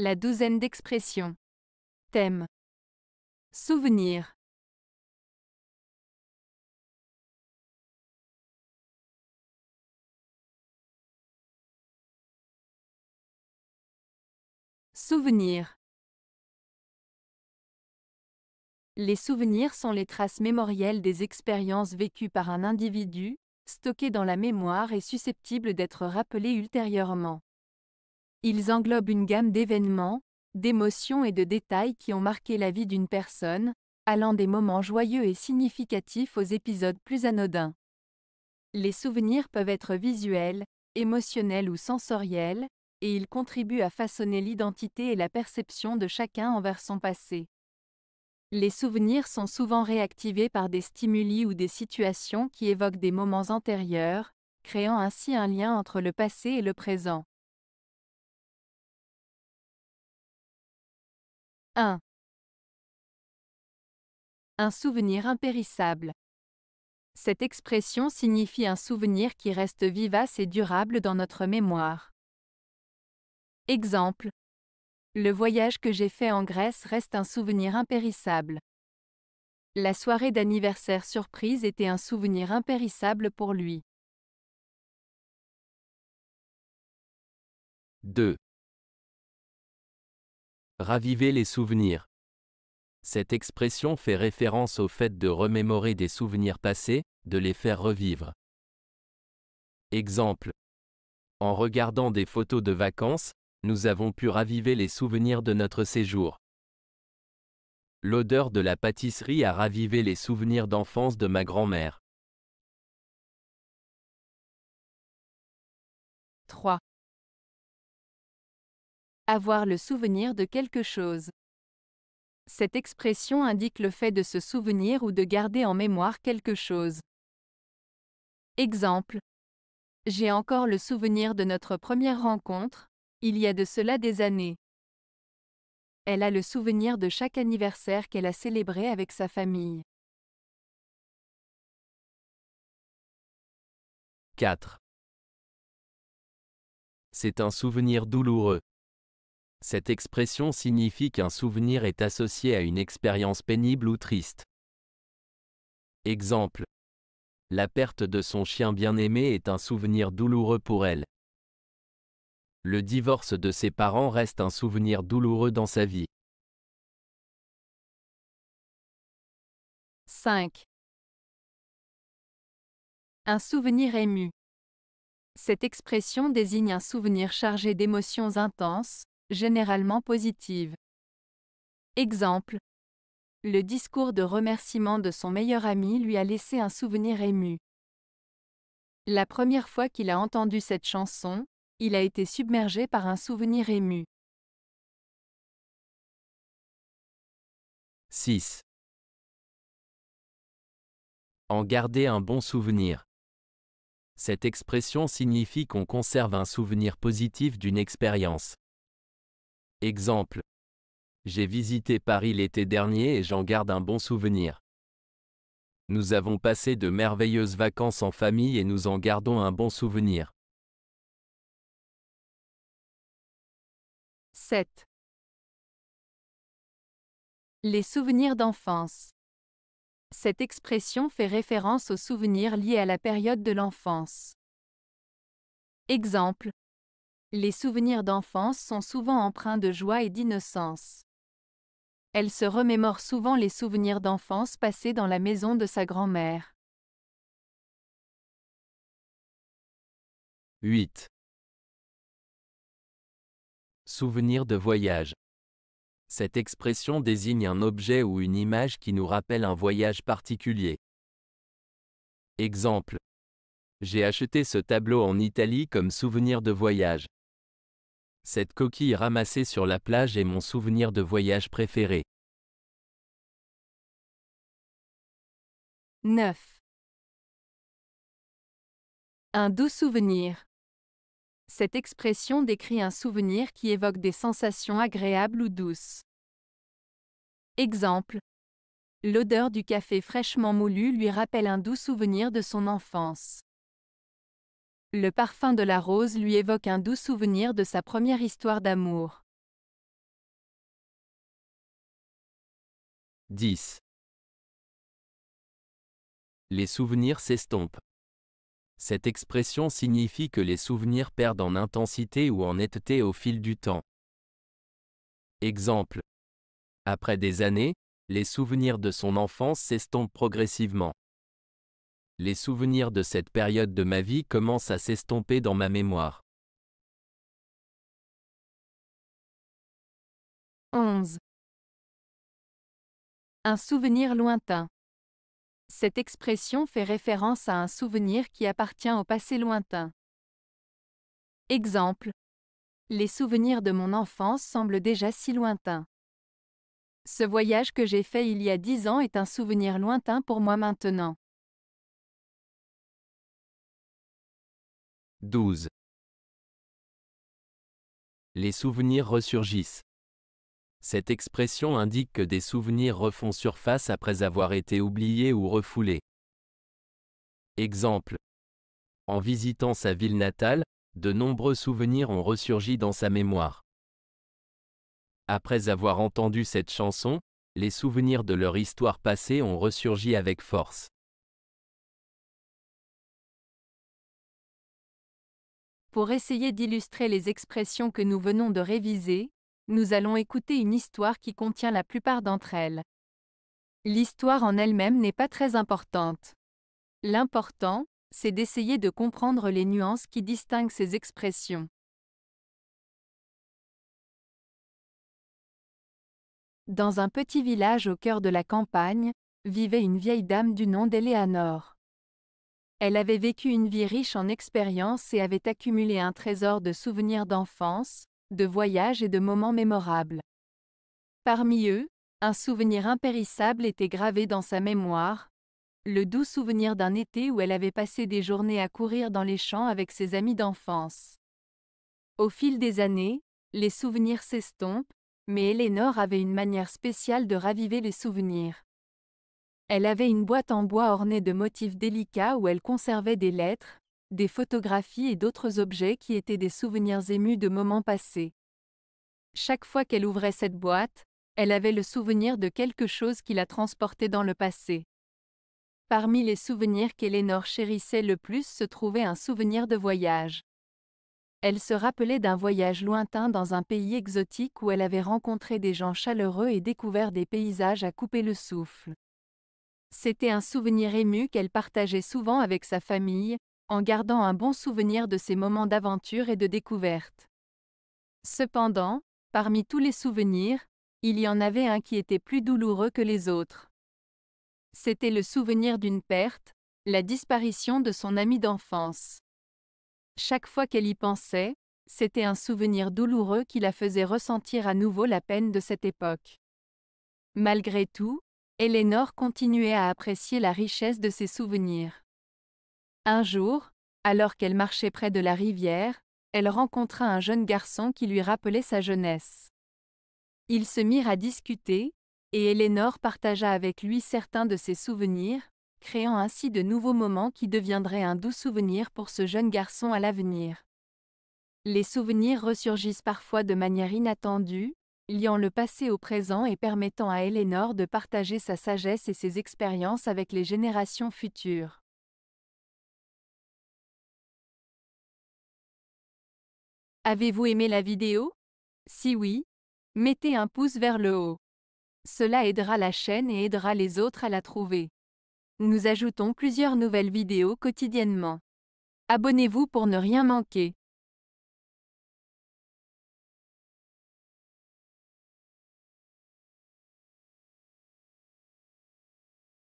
La douzaine d'expressions. Thème. Souvenir. Souvenir. Les souvenirs sont les traces mémorielles des expériences vécues par un individu, stockées dans la mémoire et susceptibles d'être rappelées ultérieurement. Ils englobent une gamme d'événements, d'émotions et de détails qui ont marqué la vie d'une personne, allant des moments joyeux et significatifs aux épisodes plus anodins. Les souvenirs peuvent être visuels, émotionnels ou sensoriels, et ils contribuent à façonner l'identité et la perception de chacun envers son passé. Les souvenirs sont souvent réactivés par des stimuli ou des situations qui évoquent des moments antérieurs, créant ainsi un lien entre le passé et le présent. 1. Un souvenir impérissable. Cette expression signifie un souvenir qui reste vivace et durable dans notre mémoire. Exemple. Le voyage que j'ai fait en Grèce reste un souvenir impérissable. La soirée d'anniversaire surprise était un souvenir impérissable pour lui. 2. Raviver les souvenirs. Cette expression fait référence au fait de remémorer des souvenirs passés, de les faire revivre. Exemple. En regardant des photos de vacances, nous avons pu raviver les souvenirs de notre séjour. L'odeur de la pâtisserie a ravivé les souvenirs d'enfance de ma grand-mère. 3. Avoir le souvenir de quelque chose. Cette expression indique le fait de se souvenir ou de garder en mémoire quelque chose. Exemple. J'ai encore le souvenir de notre première rencontre, il y a de cela des années. Elle a le souvenir de chaque anniversaire qu'elle a célébré avec sa famille. 4. C'est un souvenir douloureux. Cette expression signifie qu'un souvenir est associé à une expérience pénible ou triste. Exemple. La perte de son chien bien-aimé est un souvenir douloureux pour elle. Le divorce de ses parents reste un souvenir douloureux dans sa vie. 5. Un souvenir ému. Cette expression désigne un souvenir chargé d'émotions intenses, généralement positive. Exemple. Le discours de remerciement de son meilleur ami lui a laissé un souvenir ému. La première fois qu'il a entendu cette chanson, il a été submergé par un souvenir ému. 6. En garder un bon souvenir. Cette expression signifie qu'on conserve un souvenir positif d'une expérience. Exemple. J'ai visité Paris l'été dernier et j'en garde un bon souvenir. Nous avons passé de merveilleuses vacances en famille et nous en gardons un bon souvenir. 7. Les souvenirs d'enfance. Cette expression fait référence aux souvenirs liés à la période de l'enfance. Exemple, les souvenirs d'enfance sont souvent empreints de joie et d'innocence. Elle se remémore souvent les souvenirs d'enfance passés dans la maison de sa grand-mère. 8. Souvenir de voyage. Cette expression désigne un objet ou une image qui nous rappelle un voyage particulier. Exemple. J'ai acheté ce tableau en Italie comme souvenir de voyage. Cette coquille ramassée sur la plage est mon souvenir de voyage préféré. 9. Un doux souvenir. Cette expression décrit un souvenir qui évoque des sensations agréables ou douces. Exemple. L'odeur du café fraîchement moulu lui rappelle un doux souvenir de son enfance. Le parfum de la rose lui évoque un doux souvenir de sa première histoire d'amour. 10. Les souvenirs s'estompent. Cette expression signifie que les souvenirs perdent en intensité ou en netteté au fil du temps. Exemple. Après des années, les souvenirs de son enfance s'estompent progressivement les souvenirs de cette période de ma vie commencent à s'estomper dans ma mémoire. 11. Un souvenir lointain. Cette expression fait référence à un souvenir qui appartient au passé lointain. Exemple. Les souvenirs de mon enfance semblent déjà si lointains. Ce voyage que j'ai fait il y a dix ans est un souvenir lointain pour moi maintenant. 12. Les souvenirs ressurgissent. Cette expression indique que des souvenirs refont surface après avoir été oubliés ou refoulés. Exemple. En visitant sa ville natale, de nombreux souvenirs ont ressurgi dans sa mémoire. Après avoir entendu cette chanson, les souvenirs de leur histoire passée ont ressurgi avec force. Pour essayer d'illustrer les expressions que nous venons de réviser, nous allons écouter une histoire qui contient la plupart d'entre elles. L'histoire en elle-même n'est pas très importante. L'important, c'est d'essayer de comprendre les nuances qui distinguent ces expressions. Dans un petit village au cœur de la campagne, vivait une vieille dame du nom d'Eléanor. Elle avait vécu une vie riche en expériences et avait accumulé un trésor de souvenirs d'enfance, de voyages et de moments mémorables. Parmi eux, un souvenir impérissable était gravé dans sa mémoire, le doux souvenir d'un été où elle avait passé des journées à courir dans les champs avec ses amis d'enfance. Au fil des années, les souvenirs s'estompent, mais Eleanor avait une manière spéciale de raviver les souvenirs. Elle avait une boîte en bois ornée de motifs délicats où elle conservait des lettres, des photographies et d'autres objets qui étaient des souvenirs émus de moments passés. Chaque fois qu'elle ouvrait cette boîte, elle avait le souvenir de quelque chose qui la transportait dans le passé. Parmi les souvenirs qu'Elénor chérissait le plus se trouvait un souvenir de voyage. Elle se rappelait d'un voyage lointain dans un pays exotique où elle avait rencontré des gens chaleureux et découvert des paysages à couper le souffle. C'était un souvenir ému qu'elle partageait souvent avec sa famille, en gardant un bon souvenir de ses moments d'aventure et de découverte. Cependant, parmi tous les souvenirs, il y en avait un qui était plus douloureux que les autres. C'était le souvenir d'une perte, la disparition de son ami d'enfance. Chaque fois qu'elle y pensait, c'était un souvenir douloureux qui la faisait ressentir à nouveau la peine de cette époque. Malgré tout, Eleanor continuait à apprécier la richesse de ses souvenirs. Un jour, alors qu'elle marchait près de la rivière, elle rencontra un jeune garçon qui lui rappelait sa jeunesse. Ils se mirent à discuter, et Eleanor partagea avec lui certains de ses souvenirs, créant ainsi de nouveaux moments qui deviendraient un doux souvenir pour ce jeune garçon à l'avenir. Les souvenirs ressurgissent parfois de manière inattendue, liant le passé au présent et permettant à Eleanor de partager sa sagesse et ses expériences avec les générations futures. Avez-vous aimé la vidéo Si oui, mettez un pouce vers le haut. Cela aidera la chaîne et aidera les autres à la trouver. Nous ajoutons plusieurs nouvelles vidéos quotidiennement. Abonnez-vous pour ne rien manquer.